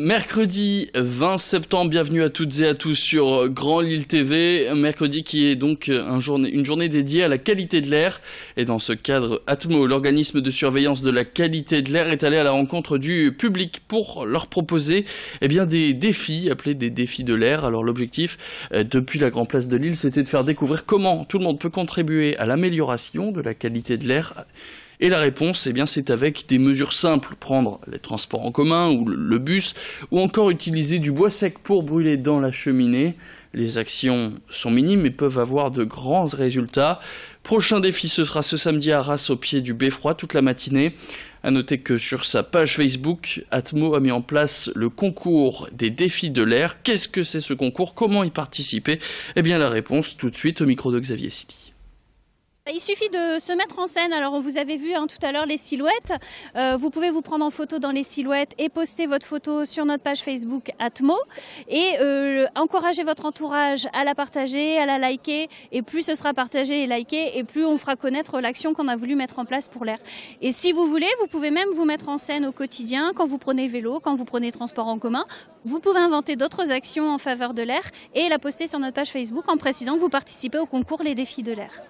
Mercredi 20 septembre, bienvenue à toutes et à tous sur Grand Lille TV. Mercredi qui est donc euh, une journée dédiée à la qualité de l'air. Et dans ce cadre, ATMO, l'organisme de surveillance de la qualité de l'air, est allé à la rencontre du public pour leur proposer eh bien, des défis, appelés des défis de l'air. Alors l'objectif, euh, depuis la Grand Place de Lille, c'était de faire découvrir comment tout le monde peut contribuer à l'amélioration de la qualité de l'air et la réponse, eh bien, c'est avec des mesures simples, prendre les transports en commun ou le bus, ou encore utiliser du bois sec pour brûler dans la cheminée. Les actions sont minimes et peuvent avoir de grands résultats. Prochain défi, ce sera ce samedi à Arras au pied du Beffroi toute la matinée. À noter que sur sa page Facebook, Atmo a mis en place le concours des défis de l'air. Qu'est-ce que c'est ce concours Comment y participer Eh bien la réponse tout de suite au micro de Xavier Silly. Bah, il suffit de se mettre en scène. Alors, on vous avez vu hein, tout à l'heure les silhouettes. Euh, vous pouvez vous prendre en photo dans les silhouettes et poster votre photo sur notre page Facebook Atmo. Et euh, encourager votre entourage à la partager, à la liker. Et plus ce sera partagé et liké, et plus on fera connaître l'action qu'on a voulu mettre en place pour l'air. Et si vous voulez, vous pouvez même vous mettre en scène au quotidien, quand vous prenez vélo, quand vous prenez transport en commun. Vous pouvez inventer d'autres actions en faveur de l'air et la poster sur notre page Facebook en précisant que vous participez au concours Les défis de l'air.